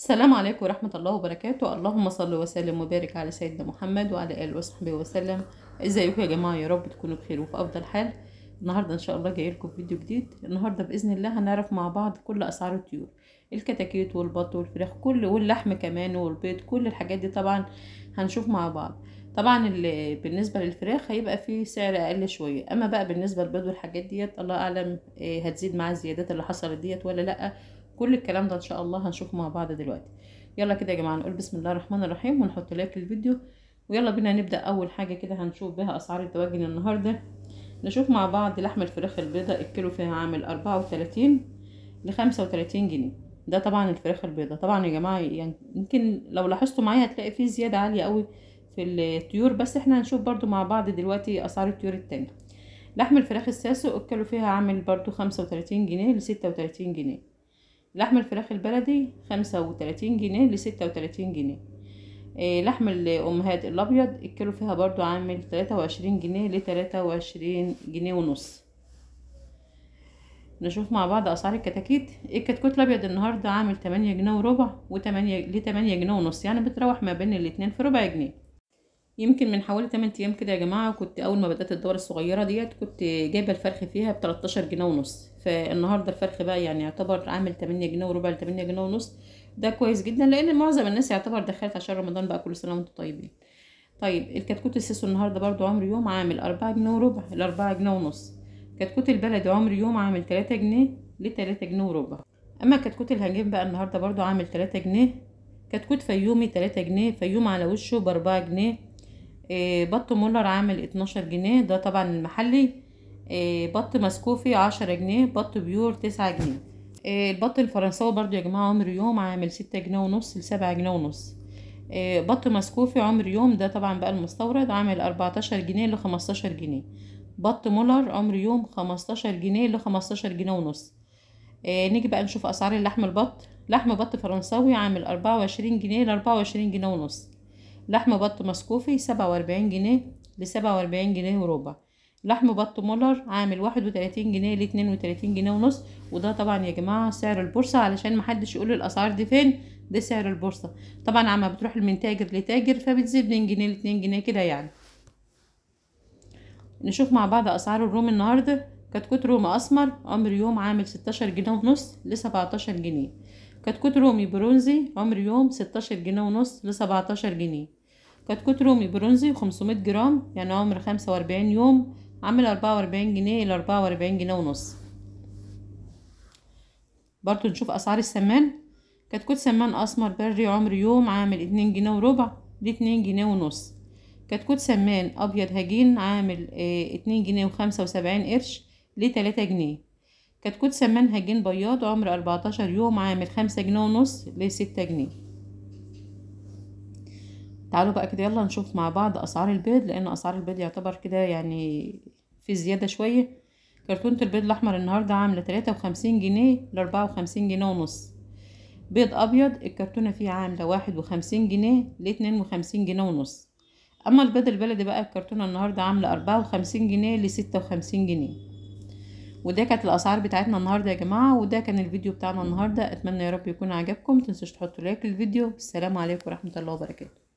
السلام عليكم ورحمة الله وبركاته اللهم صل وسلم وبارك على سيدنا محمد وعلى آله وصحبه وسلم ازيكم يا جماعة يا رب تكونوا بخير وفي أفضل حال النهاردة إن شاء الله جاي لكم فيديو جديد النهاردة بإذن الله هنعرف مع بعض كل أسعار الطيور الكتاكيت والبط والفراخ كل واللحم كمان والبيض كل الحاجات دي طبعا هنشوف مع بعض طبعا بالنسبة للفراخ هيبقى في سعر أقل شوية أما بقى بالنسبة للبيض والحاجات ديت الله أعلم آه، هتزيد مع الزيادات اللي حصلت ديت ولا لأ كل الكلام ده ان شاء الله هنشوفه مع بعض دلوقتي يلا كده يا جماعه نقول بسم الله الرحمن الرحيم ونحط لايك للفيديو ويلا بينا نبدا اول حاجه كده هنشوف بها اسعار الدواجن النهارده نشوف مع بعض لحم الفراخ البيضاء الكيلو فيها عامل أربعة وتلاتين لخمسة وتلاتين جنيه ده طبعا الفراخ البيضاء طبعا يا جماعه يعني يمكن لو لاحظتوا معايا هتلاقي فيه زياده عاليه قوي في الطيور بس احنا هنشوف برضو مع بعض دلوقتي اسعار الطيور التانية لحم الفراخ الساسو الكيلو فيها عامل برضو خمسة وتلاتين جنيه لستة وتلاتين جنيه لحم الفراخ البلدي خمسة وتلاتين جنيه لستة وتلاتين جنيه آه، لحم الأمهات الأبيض الكيلو فيها برضو عامل تلاتة وعشرين جنيه لتلاتة وعشرين جنيه ونص نشوف مع بعض أسعار الكتاكيت الكتكوت الأبيض النهاردة عامل تمانية جنيه وربع وتمانية لتمانية جنيه ونص يعني بتروح ما بين الاتنين في ربع جنيه يمكن من حوالي 8 ايام كده يا جماعه كنت اول ما بدات الدوره الصغيره ديت كنت جايبه الفرخ فيها ب 13 جنيه ونص فالنهارده الفرخ بقى يعني يعتبر عامل 8 جنيه وربع ل 8 جنيه ونص ده كويس جدا لان معظم الناس يعتبر دخلت عشان رمضان بقى كل سنه وانتم طيبين طيب الكتكوت السيسو النهارده برضو عمر يوم عامل 4 جنيه وربع ل 4 جنيه ونص كتكوت البلد عمر يوم عامل 3 جنيه ل 3 جنيه وربع اما كتكوت الهنجيم بقى النهارده برضو عامل 3 جنيه كتكوت فيومي 3 جنيه فيوم على وشه ب 4 جنيه آه، بط مولر عامل اتناشر جنيه ده طبعا المحلي آه، بط مسكوفي عشرة جنيه بط بيور تسعة جنيه آه، البط الفرنساوي برضو يا جماعة عمر يوم عامل ستة جنيه ونص لسبعة جنيه ونص بط مسكوفي عمر يوم ده طبعا بقى المستورد عامل أربعتاشر جنيه لخمستاشر جنيه بط مولر عمر يوم خمستاشر جنيه لخمستاشر جنيه ونص نيجي بقى نشوف أسعار اللحم البط لحم بط فرنساوي عامل أربعة وعشرين جنيه لأربعة وعشرين جنيه ونص لحم بط مسكوفي سبعة وأربعين جنيه لسبعة وأربعين جنيه وربع لحم بط مولر عامل واحد وتلاتين جنيه لاتنين وتلاتين جنيه ونص وده طبعا يا جماعة سعر البورصة علشان محدش يقول الأسعار دي فين ده سعر البورصة طبعا عما بتروح من تاجر لتاجر فبتزيد من جنيه لاتنين جنيه كده يعني نشوف مع بعض أسعار الروم النهاردة كتكوت روم أسمر عمر يوم عامل ستاشر جنيه ونص لسبعتاشر جنيه كتكوت رومي برونزي عمر يوم 16 جنيه ونص ل 17 جنيه كتكوت رومي برونزي 500 جرام يعني عمر 45 يوم عامل 44 جنيه الى 44 جنيه ونص برضو نشوف اسعار السمان كتكوت سمان اسمر بري عمر يوم عامل 2 جنيه وربع لاتنين 2 جنيه ونص كتكوت سمان ابيض هجين عامل 2 آه، جنيه و75 قرش ل 3 جنيه كتكوت سمان جن بياض عمر 14 يوم عامل خمسة جنيه ونص لستة جنيه تعالوا بقى كده يلا نشوف مع بعض اسعار البيض لان اسعار البيض يعتبر كده يعني في زيادة شوية كرتونة البيض الاحمر النهاردة عاملة تلاتة وخمسين جنيه لاربعة وخمسين جنيه ونص بيض ابيض الكرتونة فيه عاملة واحد وخمسين جنيه ل وخمسين جنيه ونص اما البيض البلدي بقى الكرتونة النهاردة عاملة اربعة وخمسين جنيه لستة وخمسين جنيه وده كانت الاسعار بتاعتنا النهارده يا جماعه وده كان الفيديو بتاعنا النهارده اتمنى يا رب يكون عجبكم تنسوش تحطوا لايك للفيديو السلام عليكم ورحمه الله وبركاته